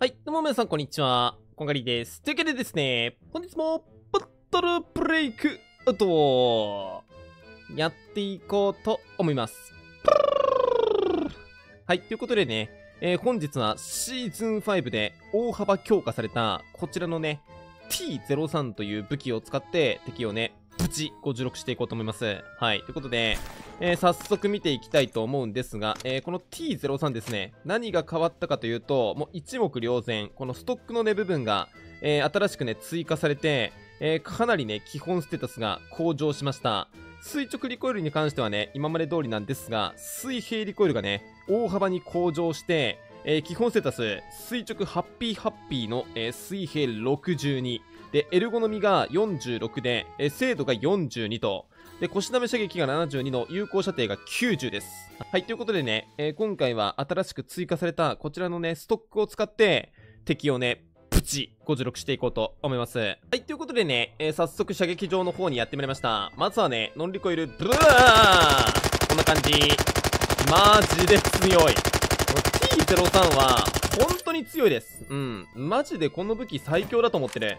はい、どうも皆さん、こんにちは。こんがりです。というわけでですね、本日も、バトルブレイクアウトやっていこうと思います。はい、ということでね、えー、本日はシーズン5で大幅強化された、こちらのね、T03 という武器を使って敵をね、プチ受6していこうと思います。はい。ということで、えー、早速見ていきたいと思うんですが、えー、この T03 ですね、何が変わったかというと、もう一目瞭然、このストックのね部分が、えー、新しくね、追加されて、えかなりね、基本ステータスが向上しました。垂直リコイルに関してはね、今まで通りなんですが、水平リコイルがね、大幅に向上して、えー、基本セータス、垂直ハッピーハッピーの、えー、水平62。で、エルゴノミが46で、え精度が42と、で、腰舐め射撃が72の有効射程が90です。はい、ということでね、えー、今回は新しく追加されたこちらのね、ストックを使って、敵をね、プチ56していこうと思います。はい、ということでね、えー、早速射撃場の方にやってまいりました。まずはね、ノンリコイル、ブワーこんな感じ。マジで強い。03は、本当に強いです。うん。マジでこの武器最強だと思ってね。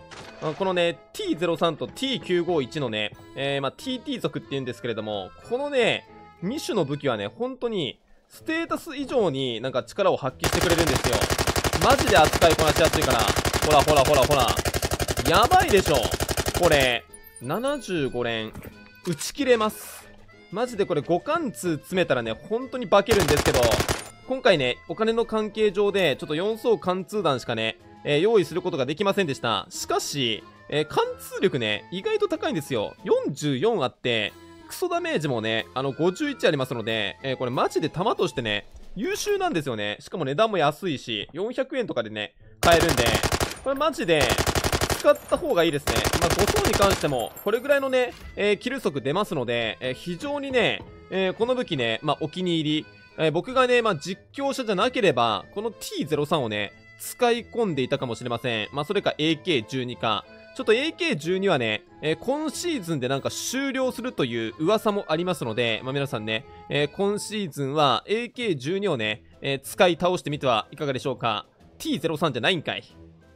このね、T03 と T951 のね、えー、まあ、TT 族って言うんですけれども、このね、2種の武器はね、本当に、ステータス以上になんか力を発揮してくれるんですよ。マジで扱いこなしやすいから。ほらほらほらほら。やばいでしょ。これ、75連、打ち切れます。マジでこれ5貫通詰めたらね、本当に化けるんですけど、今回ね、お金の関係上で、ちょっと4層貫通弾しかね、えー、用意することができませんでした。しかし、えー、貫通力ね、意外と高いんですよ。44あって、クソダメージもね、あの、51ありますので、えー、これマジで弾としてね、優秀なんですよね。しかも値段も安いし、400円とかでね、買えるんで、これマジで、使った方がいいですね。まあ、5層に関しても、これぐらいのね、えー、キル速出ますので、えー、非常にね、えー、この武器ね、まあ、お気に入り、えー、僕がね、まあ、実況者じゃなければ、この T03 をね、使い込んでいたかもしれません。まあ、それか AK12 か。ちょっと AK12 はね、えー、今シーズンでなんか終了するという噂もありますので、まあ、皆さんね、えー、今シーズンは AK12 をね、えー、使い倒してみてはいかがでしょうか。T03 じゃないんかい。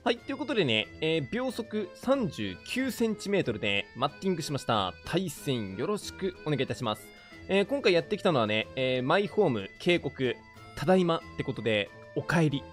はい、ということでね、え秒速 39cm でマッティングしました。対戦よろしくお願いいたします。えー、今回やってきたのはね、えー、マイホーム、警告、ただいまってことで、お帰り。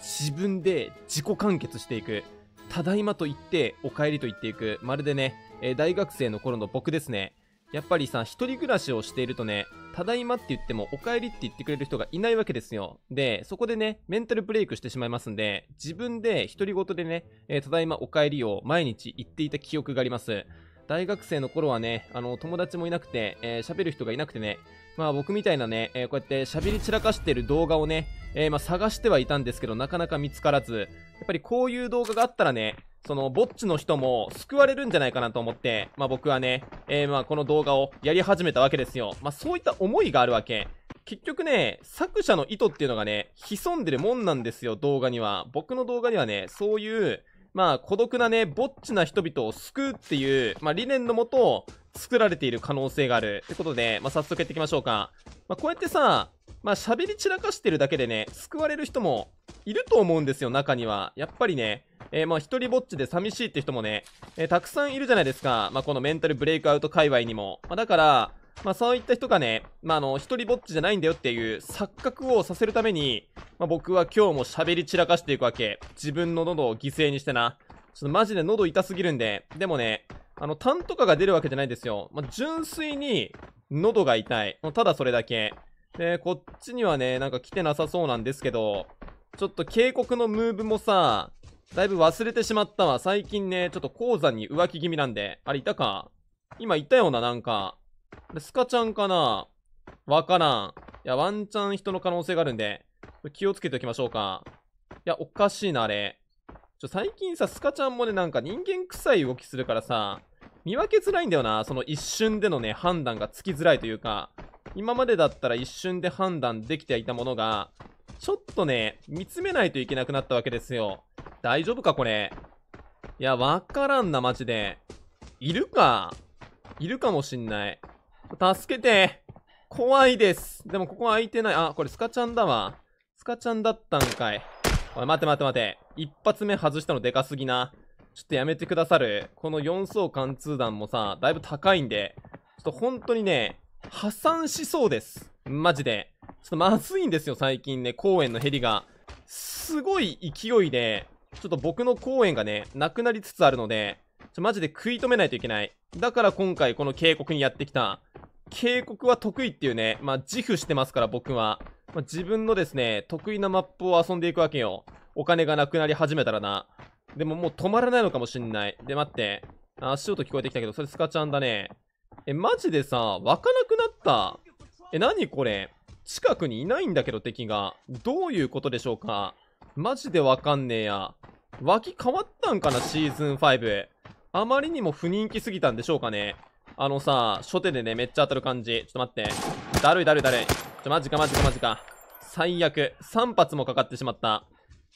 自分で自己完結していく。ただいまと言って、お帰りと言っていく。まるでね、えー、大学生の頃の僕ですね。やっぱりさ、一人暮らしをしているとね、ただいまって言っても、お帰りって言ってくれる人がいないわけですよ。で、そこでね、メンタルブレイクしてしまいますんで、自分で独り言でね、えー、ただいまお帰りを毎日言っていた記憶があります。大学生の頃はね、あの、友達もいなくて、えー、喋る人がいなくてね、まあ僕みたいなね、えー、こうやって喋り散らかしてる動画をね、えー、まあ探してはいたんですけど、なかなか見つからず、やっぱりこういう動画があったらね、その、ぼっちの人も救われるんじゃないかなと思って、まあ僕はね、えー、まあこの動画をやり始めたわけですよ。まあそういった思いがあるわけ。結局ね、作者の意図っていうのがね、潜んでるもんなんですよ、動画には。僕の動画にはね、そういう、まあ、孤独なね、ぼっちな人々を救うっていう、まあ、理念のもと、作られている可能性がある。ってことで、まあ、早速やっていきましょうか。まあ、こうやってさ、まあ、喋り散らかしてるだけでね、救われる人もいると思うんですよ、中には。やっぱりね、えー、まあ、一人ぼっちで寂しいって人もね、えー、たくさんいるじゃないですか。まあ、このメンタルブレイクアウト界隈にも。まあ、だから、まあ、そういった人がね、まあ、あの、一人ぼっちじゃないんだよっていう錯覚をさせるために、まあ、僕は今日も喋り散らかしていくわけ。自分の喉を犠牲にしてな。ちょっとマジで喉痛すぎるんで、でもね、あの、痰とかが出るわけじゃないんですよ。まあ、純粋に、喉が痛い。もうただそれだけ。で、こっちにはね、なんか来てなさそうなんですけど、ちょっと警告のムーブもさ、だいぶ忘れてしまったわ。最近ね、ちょっと鉱山に浮気気味なんで。あれ、いたか今いたような、なんか。スカちゃんかなわからん。いや、ワンチャン人の可能性があるんで、気をつけておきましょうか。いや、おかしいな、あれ。ちょ、最近さ、スカちゃんもね、なんか人間臭い動きするからさ、見分けづらいんだよな。その一瞬でのね、判断がつきづらいというか、今までだったら一瞬で判断できていたものが、ちょっとね、見つめないといけなくなったわけですよ。大丈夫か、これ。いや、わからんな、マジで。いるか。いるかもしんない。助けて怖いですでもここは開いてない。あ、これスカちゃんだわ。スカちゃんだったんかい。おい、待て待て待て。一発目外したのでかすぎな。ちょっとやめてくださる。この4層貫通弾もさ、だいぶ高いんで、ちょっと本当にね、破産しそうです。マジで。ちょっとまずいんですよ、最近ね、公園のヘリが。すごい勢いで、ちょっと僕の公園がね、なくなりつつあるので、ちょマジで食い止めないといけない。だから今回この警告にやってきた。警告は得意っていうね、まあ、自負してますから僕は。まあ、自分のですね、得意なマップを遊んでいくわけよ。お金がなくなり始めたらな。でももう止まらないのかもしんない。で、待って。あ、足音聞こえてきたけど、それスカちゃんだね。え、マジでさ、湧かなくなった。え、なにこれ近くにいないんだけど、敵が。どういうことでしょうかマジでわかんねえや。脇変わったんかな、シーズン5。あまりにも不人気すぎたんでしょうかね。あのさ、初手でね、めっちゃ当たる感じ。ちょっと待って。だるいだるいだるい。ちょ、マジかマジかマジか。最悪。3発もかかってしまった。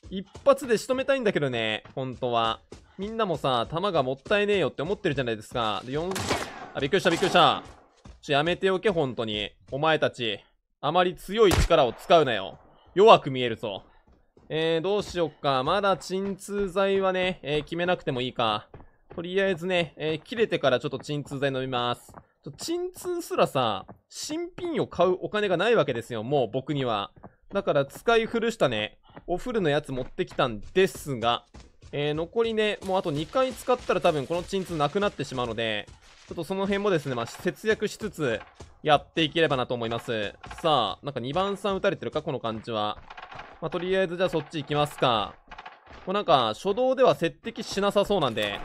一発で仕留めたいんだけどね、本当は。みんなもさ、弾がもったいねえよって思ってるじゃないですか。で、4、あ、びっくりしたびっくりした。ちょ、やめておけ、本当に。お前たち、あまり強い力を使うなよ。弱く見えるぞ。えー、どうしよっか。まだ鎮痛剤はね、えー、決めなくてもいいか。とりあえずね、えー、切れてからちょっと鎮痛剤飲みます。ちょ鎮痛すらさ、新品を買うお金がないわけですよ、もう僕には。だから使い古したね、お呂のやつ持ってきたんですが、えー、残りね、もうあと2回使ったら多分この鎮痛なくなってしまうので、ちょっとその辺もですね、まあ、節約しつつ、やっていければなと思います。さあ、なんか2番さん打たれてるかこの感じは。まあ、とりあえずじゃあそっち行きますか。もうなんか、初動では接敵しなさそうなんで、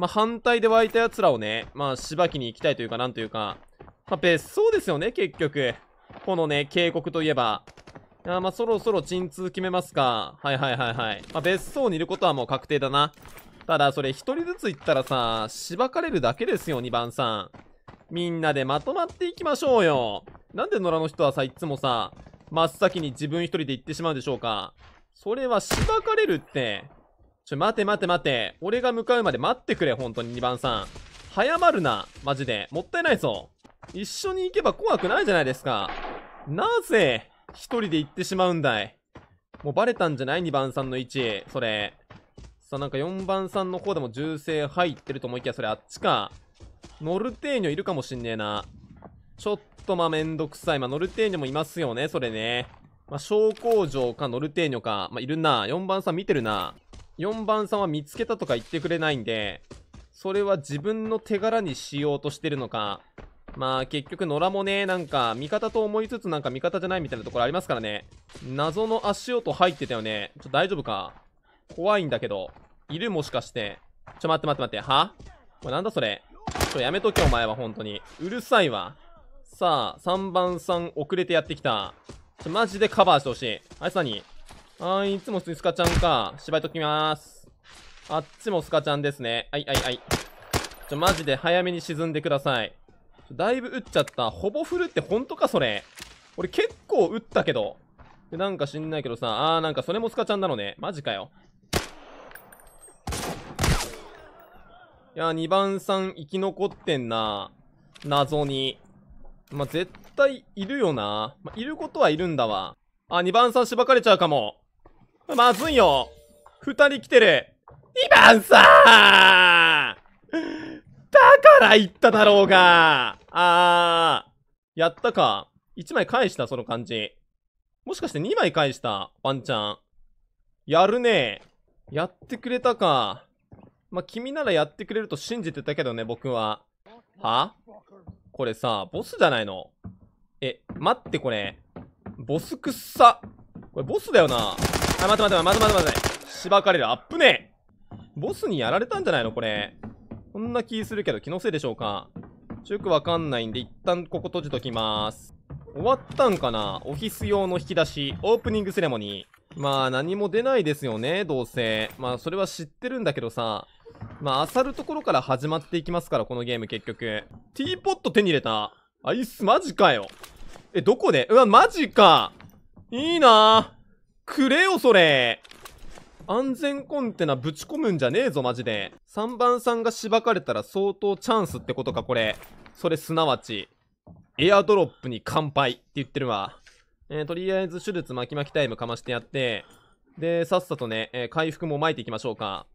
まあ、反対で湧いた奴らをね、まあ、しばきに行きたいというか、なんというか、まあ、別荘ですよね、結局。このね、渓谷といえば。あまあ、そろそろ鎮痛決めますか。はいはいはいはい。まあ、別荘にいることはもう確定だな。ただ、それ一人ずつ行ったらさ、しばかれるだけですよ、2番さん。みんなでまとまっていきましょうよ。なんで野良の人はさ、いつもさ、真っ先に自分一人で行ってしまうんでしょうか。それはしばかれるって。ちょ、待て待て待て。俺が向かうまで待ってくれ、本当に2番さん。早まるな、マジで。もったいないぞ。一緒に行けば怖くないじゃないですか。なぜ、一人で行ってしまうんだい。もうバレたんじゃない ?2 番さんの位置。それ。さあ、なんか4番さんの方でも銃声入ってると思いきや、それあっちか。ノルテーニョいるかもしんねえな。ちょっとまあめんどくさい。まあ、ノルテーニョもいますよね、それね。まあ、小工場かノルテーニョか。まあ、いるな。4番さん見てるな。4番さんは見つけたとか言ってくれないんで、それは自分の手柄にしようとしてるのか、まあ結局野良もね、なんか味方と思いつつなんか味方じゃないみたいなところありますからね。謎の足音入ってたよね。ちょっと大丈夫か怖いんだけど。いるもしかして。ちょ待って待って待って。はおれなんだそれ。ちょやめとけお前は本当に。うるさいわ。さあ、3番さん遅れてやってきた。ちょマジでカバーしてほしい。あいつ何はい、いつもスカちゃんか。縛居ときまーす。あっちもスカちゃんですね。はいはいはい。ちょ、マジで早めに沈んでください。だいぶ打っちゃった。ほぼフルって本当か、それ。俺結構打ったけど。で、なんか知んないけどさ、あーなんかそれもスカちゃんなのね。マジかよ。いやー、2番さん生き残ってんな。謎に。まあ、絶対いるよな。まあ、いることはいるんだわ。あ、2番さんしばかれちゃうかも。まずいよ。二人来てる。2番さーだから言っただろうがあー。やったか。1枚返した、その感じ。もしかして2枚返した、ワンちゃん。やるねやってくれたか。まあ、君ならやってくれると信じてたけどね、僕は。はこれさ、ボスじゃないのえ、待ってこれ。ボスくっさ。これボスだよな。あ、待て待て待て待て待て待て。しばかれる。あっぶねえ。ボスにやられたんじゃないのこれ。こんな気するけど気のせいでしょうか。ちょっとわかんないんで、一旦ここ閉じときまーす。終わったんかなオフィス用の引き出し、オープニングセレモニー。まあ、何も出ないですよね、どうせ。まあ、それは知ってるんだけどさ。まあ、漁るところから始まっていきますから、このゲーム結局。ティーポット手に入れた。アイス、マジかよ。え、どこでうわ、マジか。いいなぁ。くれよ、それ安全コンテナぶち込むんじゃねえぞ、マジで。3番さんがしばかれたら相当チャンスってことか、これ。それすなわち、エアドロップに乾杯って言ってるわ。えー、とりあえず手術巻き巻きタイムかましてやって、で、さっさとね、えー、回復も巻いていきましょうか。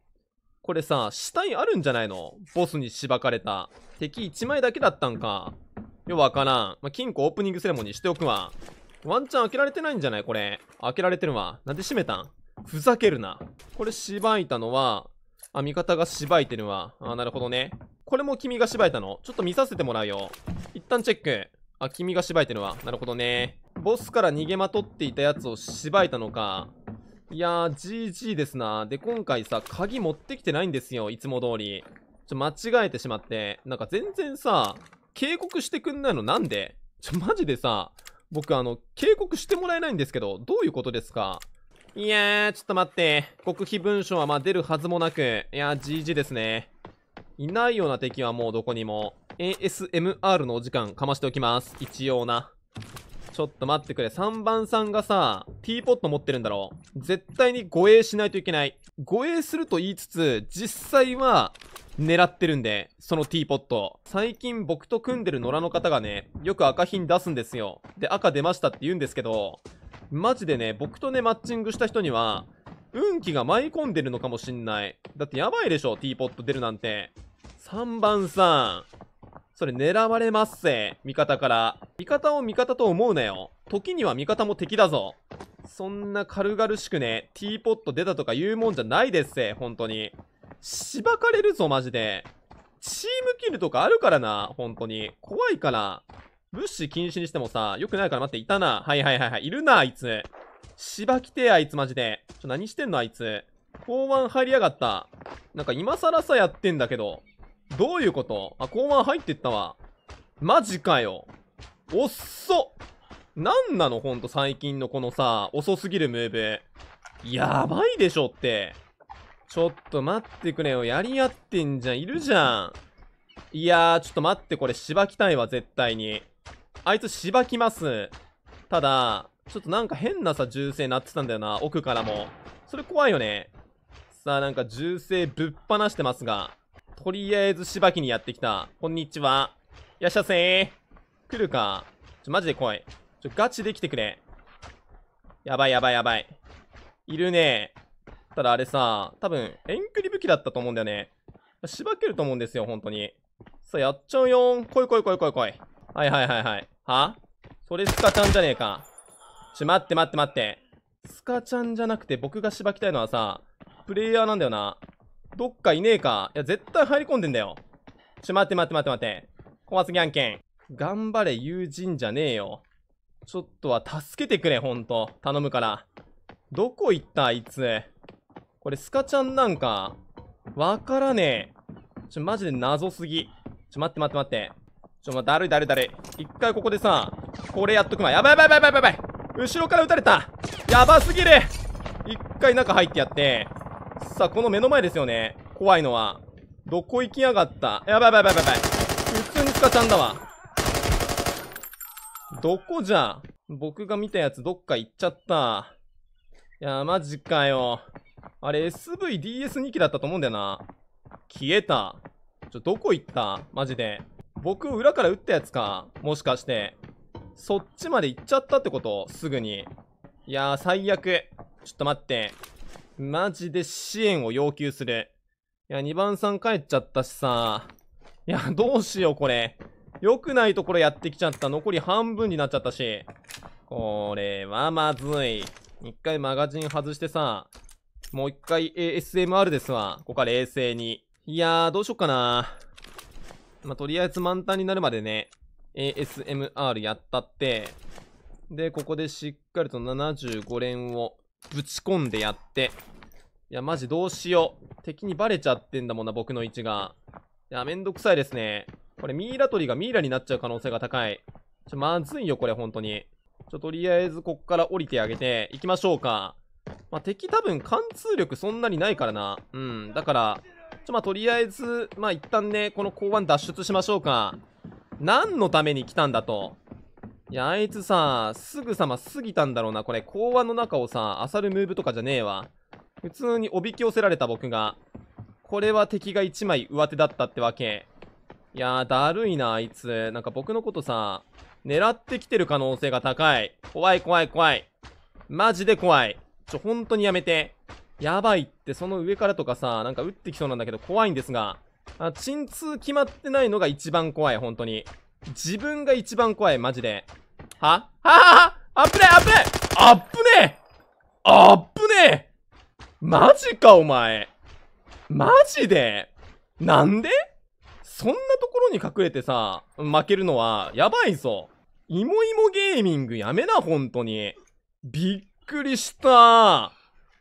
これさ、死体あるんじゃないのボスにしばかれた。敵1枚だけだったんか。よ、わからん。まあ、金庫オープニングセレモニーしておくわ。ワンチャン開けられてないんじゃないこれ。開けられてるわ。なんで閉めたんふざけるな。これ、しばいたのは、あ、味方がしばいてるわ。あ、なるほどね。これも君がしばいたのちょっと見させてもらうよ。一旦チェック。あ、君がしばいてるわ。なるほどね。ボスから逃げまとっていたやつをしばいたのか。いやー、GG ですな。で、今回さ、鍵持ってきてないんですよ。いつも通り。ちょ、間違えてしまって。なんか全然さ、警告してくんないのなんでちょ、マジでさ、僕、あの、警告してもらえないんですけど、どういうことですかいやー、ちょっと待って。極秘文書はまあ出るはずもなく、いやー、GG ですね。いないような敵はもうどこにも。ASMR のお時間かましておきます。一応な。ちょっと待ってくれ。3番さんがさ、ティーポット持ってるんだろう。絶対に護衛しないといけない。護衛すると言いつつ、実際は、狙ってるんで、そのティーポット。最近僕と組んでる野良の方がね、よく赤品出すんですよ。で、赤出ましたって言うんですけど、マジでね、僕とね、マッチングした人には、運気が舞い込んでるのかもしんない。だってやばいでしょ、ティーポット出るなんて。3番さん。それ狙われますせ。味方から。味方を味方と思うなよ。時には味方も敵だぞ。そんな軽々しくね、ティーポット出たとか言うもんじゃないですせ、本当に。しばかれるぞ、マジで。チームキルとかあるからな、本当に。怖いから。物資禁止にしてもさ、良くないから待って、いたな。はいはいはいはい。いるな、あいつ。しばきてあいつマジで。ちょ、何してんの、あいつ。公安入りやがった。なんか今更さやってんだけど。どういうことあ、公安入ってったわ。マジかよ。おっそなんなのほんと最近のこのさ、遅すぎるムーブ。やばいでしょって。ちょっと待ってくれよ。やり合ってんじゃん。いるじゃん。いやー、ちょっと待って。これ、しばきたいわ、絶対に。あいつ、しばきます。ただ、ちょっとなんか変なさ、銃声鳴ってたんだよな。奥からも。それ怖いよね。さあ、なんか銃声ぶっ放してますが。とりあえず、しばきにやってきた。こんにちは。いらっしゃいませ来るか。ちょ、マジで来い。ちょ、ガチで来てくれ。やばいやばいやばい。いるね。ただあれさ、多分、ンクリ武器だったと思うんだよね。しばけると思うんですよ、本当に。さあ、やっちゃうよー。来い来い来い来い来い。はいはいはいはい。はそれスカちゃんじゃねえか。ち、待って待って待って。スカちゃんじゃなくて僕がしばきたいのはさ、プレイヤーなんだよな。どっかいねえか。いや、絶対入り込んでんだよ。ち、待って待って待って待って。小松ギャンケン。頑張れ、友人じゃねえよ。ちょっとは助けてくれ、ほんと。頼むから。どこ行った、あいつ。これスカちゃんなんか、わからねえ。ちょ、マジで謎すぎ。ちょ、待って待って待って。ちょ、ま誰だるい一回ここでさ、これやっとくま。やばいやばいやばいやばい後ろから撃たれたやばすぎる一回中入ってやって。さあ、この目の前ですよね。怖いのは。どこ行きやがったやばいやばいやばいやばい。普通にスカちゃんだわ。どこじゃ僕が見たやつどっか行っちゃった。いや、マジかよ。あれ、SVDS2 機だったと思うんだよな。消えた。ちょ、どこ行ったマジで。僕、裏から撃ったやつか。もしかして。そっちまで行っちゃったってことすぐに。いやー、最悪。ちょっと待って。マジで支援を要求する。いや、2番さん帰っちゃったしさ。いや、どうしよう、これ。良くないところやってきちゃった。残り半分になっちゃったし。これはまずい。一回マガジン外してさ、もう一回、a SMR ですわ。ここから冷静に。いやー、どうしよっかな。まあ、とりあえず満タンになるまでね、ASMR やったって、で、ここでしっかりと75連をぶち込んでやって、いや、マジどうしよう。敵にバレちゃってんだもんな、僕の位置が。いや、めんどくさいですね。これ、ミイラ取りがミイラになっちゃう可能性が高い。ちょ、まずいよ、これ、本当に。ちょ、とりあえず、こっから降りてあげて、行きましょうか。まあ、敵多分貫通力そんなにないからな。うん。だから、ちょ、まあ、とりあえず、まあ、一旦ね、この港湾脱出しましょうか。何のために来たんだと。いや、あいつさ、すぐさま過ぎたんだろうな。これ、港湾の中をさ、漁るムーブとかじゃねえわ。普通におびき寄せられた僕が。これは敵が一枚上手だったってわけ。いやー、だるいな、あいつ。なんか僕のことさ、狙ってきてる可能性が高い。怖い怖い怖い。マジで怖い。ちょ、本当にやめて。やばいって、その上からとかさ、なんか撃ってきそうなんだけど怖いんですが、あ、鎮痛決まってないのが一番怖い、本当に。自分が一番怖い、マジで。ははははあっぶねあっぶねあっぶねあっぶねマジか、お前。マジでなんでそんなところに隠れてさ、負けるのは、やばいぞ。イモイモゲーミングやめな、本当に。びっくりした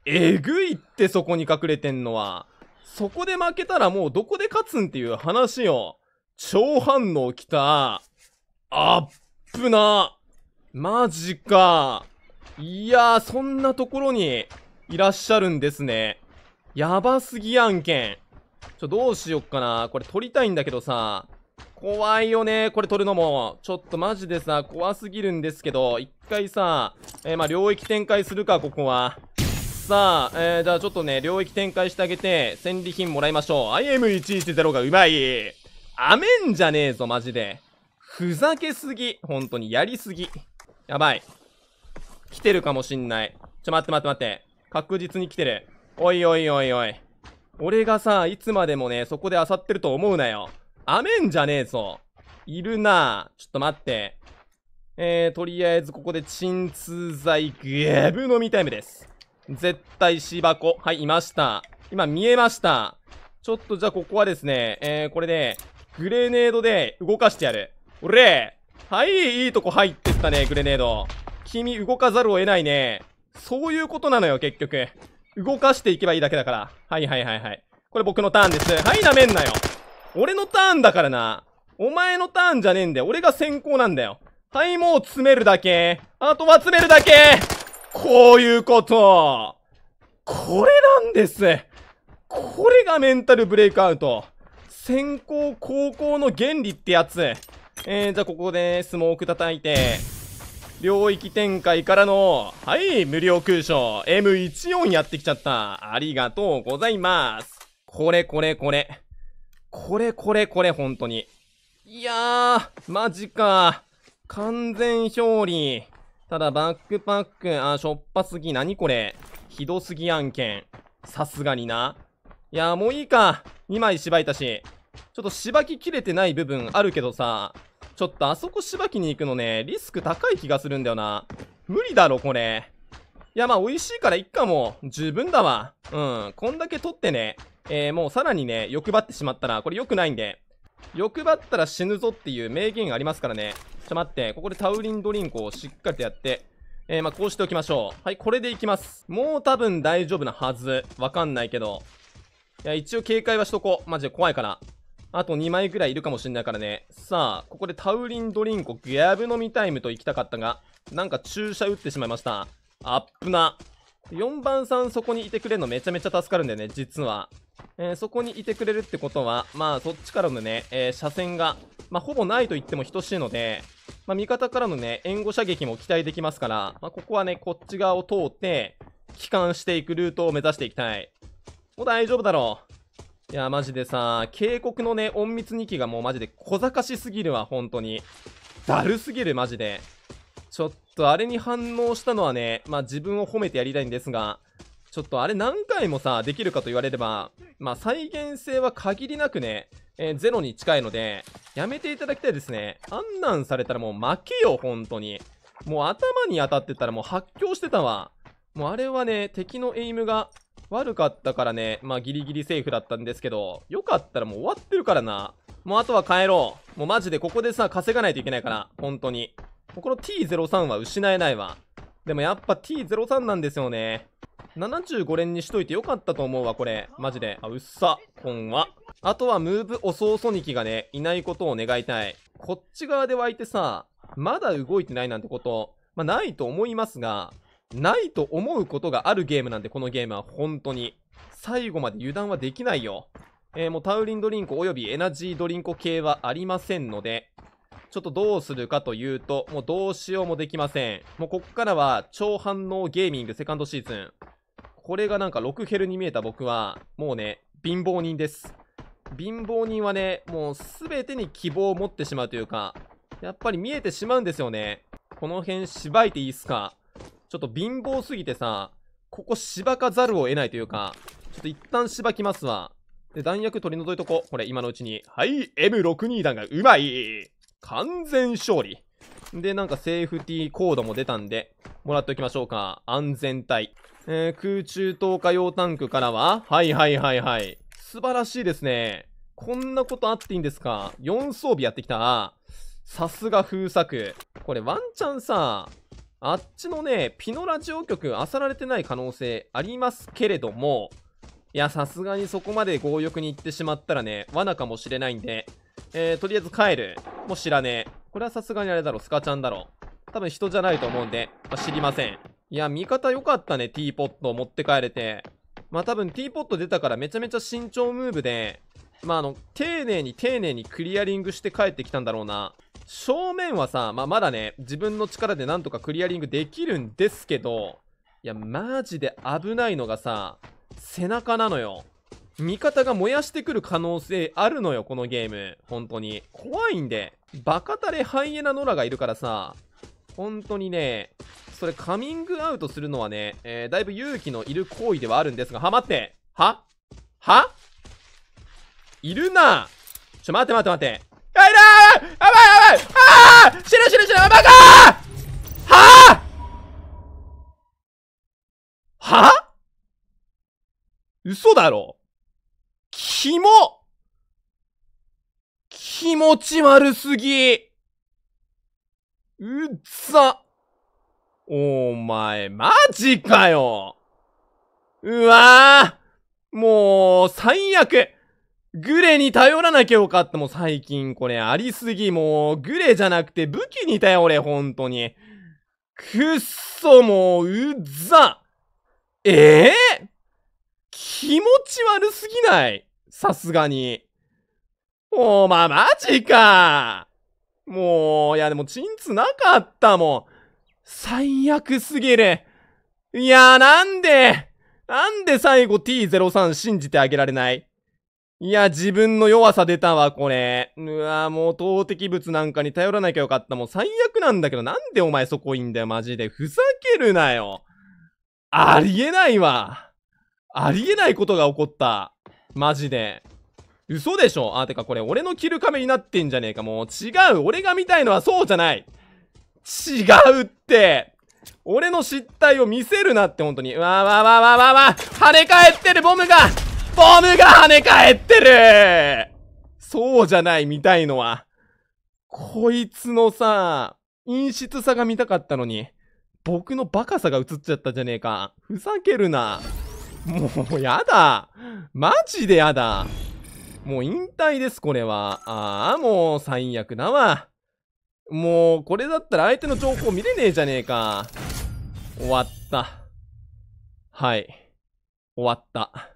えぐいってそこに隠れてんのは。そこで負けたらもうどこで勝つんっていう話よ。超反応きた。あっぷな。マジか。いやー、そんなところにいらっしゃるんですね。やばすぎやんけん。ちょ、どうしよっかな。これ取りたいんだけどさ、怖いよね。これ取るのも。ちょっとマジでさ、怖すぎるんですけど、一回さ、えー、まあ、領域展開するか、ここは。さあ、えー、じゃあちょっとね、領域展開してあげて、戦利品もらいましょう。IM110 がうまい。アメんじゃねえぞ、マジで。ふざけすぎ。本当に、やりすぎ。やばい。来てるかもしんない。ちょ、待って待って待って。確実に来てる。おいおいおいおい。俺がさ、いつまでもね、そこで漁ってると思うなよ。アメンじゃねえぞ。いるなちょっと待って。えー、とりあえずここで鎮痛剤ゲブ飲みタイムです。絶対芝子。はい、いました。今見えました。ちょっとじゃあここはですね、えー、これで、グレネードで動かしてやる。おれはい、いいとこ入ってったね、グレネード。君動かざるを得ないね。そういうことなのよ、結局。動かしていけばいいだけだから。はいはいはいはい。これ僕のターンです。はい、舐めんなよ。俺のターンだからな。お前のターンじゃねえんだよ。俺が先行なんだよ。はい、もう詰めるだけ。あとは詰めるだけこういうことこれなんですこれがメンタルブレイクアウト。先行後攻の原理ってやつ。えー、じゃあここでスモーク叩いて、領域展開からの、はい、無料空所、M14 やってきちゃった。ありがとうございます。これこれこれ。これこれこれ、本当に。いやー、マジか。完全勝利。ただ、バックパック、あ、しょっぱすぎ、なにこれ。ひどすぎ案件。さすがにな。いやー、もういいか。2枚芝いたし。ちょっとしばき切れてない部分あるけどさ、ちょっとあそこしばきに行くのね、リスク高い気がするんだよな。無理だろ、これ。いや、まあ、美味しいからいっかも。十分だわ。うん、こんだけ取ってね。えー、もうさらにね、欲張ってしまったら、これ良くないんで、欲張ったら死ぬぞっていう名言がありますからね。ちょ待って、ここでタウリンドリンクをしっかりとやって、えー、まあ、こうしておきましょう。はい、これでいきます。もう多分大丈夫なはず。わかんないけど。いや、一応警戒はしとこう。マジで怖いから。あと2枚ぐらいいるかもしんないからね。さあ、ここでタウリンドリンクギャブ飲みタイムと行きたかったが、なんか注射打ってしまいました。アップな。4番さんそこにいてくれるのめちゃめちゃ助かるんだよね、実は。えー、そこにいてくれるってことは、まあ、そっちからのね、えー、車線が、まあ、ほぼないと言っても等しいので、まあ、味方からのね、援護射撃も期待できますから、まあ、ここはね、こっち側を通って、帰還していくルートを目指していきたい。もう大丈夫だろう。いや、マジでさ、警告のね、隠密2機がもうマジで小賢しすぎるわ、本当に。だるすぎる、マジで。ちょっと、あれに反応したのはね、まあ自分を褒めてやりたいんですが、ちょっとあれ何回もさ、できるかと言われれば、まあ、再現性は限りなくね、えー、ゼロに近いので、やめていただきたいですね。あんなんされたらもう負けよ、本当に。もう頭に当たってたらもう発狂してたわ。もうあれはね、敵のエイムが悪かったからね、まあギリギリセーフだったんですけど、よかったらもう終わってるからな。もうあとは帰ろう。もうマジでここでさ、稼がないといけないから、本当に。この T03 は失えないわ。でもやっぱ T03 なんですよね。75連にしといてよかったと思うわ、これ。マジで。あ、うっさ。本は。あとは、ムーブ遅ソニキがね、いないことを願いたい。こっち側で湧いてさ、まだ動いてないなんてこと、まあ、ないと思いますが、ないと思うことがあるゲームなんで、このゲームは、本当に。最後まで油断はできないよ。えー、もうタウリンドリンクおよびエナジードリンク系はありませんので、ちょっとどうするかというと、もうどうしようもできません。もうこっからは超反応ゲーミングセカンドシーズン。これがなんか6ヘルに見えた僕は、もうね、貧乏人です。貧乏人はね、もう全てに希望を持ってしまうというか、やっぱり見えてしまうんですよね。この辺しばいていいっすかちょっと貧乏すぎてさ、ここしばかざるを得ないというか、ちょっと一旦しばきますわ。で、弾薬取り除いとこう。これ、今のうちに。はい、M62 弾がうまい完全勝利。で、なんかセーフティーコードも出たんで、もらっておきましょうか。安全帯。えー、空中投下用タンクからは、はいはいはいはい。素晴らしいですね。こんなことあっていいんですか ?4 装備やってきた。さすが封鎖これワンチャンさ、あっちのね、ピノラジオ局漁られてない可能性ありますけれども、いや、さすがにそこまで強欲に行ってしまったらね、罠かもしれないんで、えー、とりあえず帰る。もう知らねえ。これはさすがにあれだろ、スカちゃんだろ。多分人じゃないと思うんで、まあ、知りません。いや、味方良かったね、ティーポットを持って帰れて。まあ多分ティーポット出たからめちゃめちゃ慎重ムーブで、まああの、丁寧に丁寧にクリアリングして帰ってきたんだろうな。正面はさ、まあまだね、自分の力でなんとかクリアリングできるんですけど、いや、マジで危ないのがさ、背中なのよ。味方が燃やしてくる可能性あるのよ、このゲーム。本当に。怖いんで。バカタレハイエナノラがいるからさ、本当にね、それカミングアウトするのはね、えー、だいぶ勇気のいる行為ではあるんですが、は、待ってははいるなちょ、待って待って待って。あ、いるーやばいやばいあー死ぬ死ぬ死ぬバカーはぁはぁ嘘だろキモ気持ち悪すぎうっざお前、マジかようわぁもう、最悪グレに頼らなきゃよかった。もう最近これありすぎ。もう、グレじゃなくて武器によ、俺、ほんとに。くっそ、もう、うっざえぇ、ー気持ち悪すぎないさすがに。おま、マジかもう、いやでもチンツなかったもん。最悪すぎる。いやなんでなんで最後 T03 信じてあげられないいや、自分の弱さ出たわ、これ。うわもう投擲物なんかに頼らなきゃよかった。もう最悪なんだけど、なんでお前そこいんだよ、マジで。ふざけるなよ。ありえないわ。ありえないことが起こった。マジで。嘘でしょあ、てかこれ俺の着る亀になってんじゃねえか。もう違う。俺が見たいのはそうじゃない。違うって。俺の失態を見せるなって本当に。わーわーわーわーわわ跳ね返ってるボムがボムが跳ね返ってるそうじゃない、見たいのは。こいつのさ、陰湿さが見たかったのに、僕のバカさが映っちゃったじゃねえか。ふざけるな。もう、やだ。マジでやだ。もう引退です、これは。ああ、もう最悪だわ。もう、これだったら相手の情報見れねえじゃねえか。終わった。はい。終わった。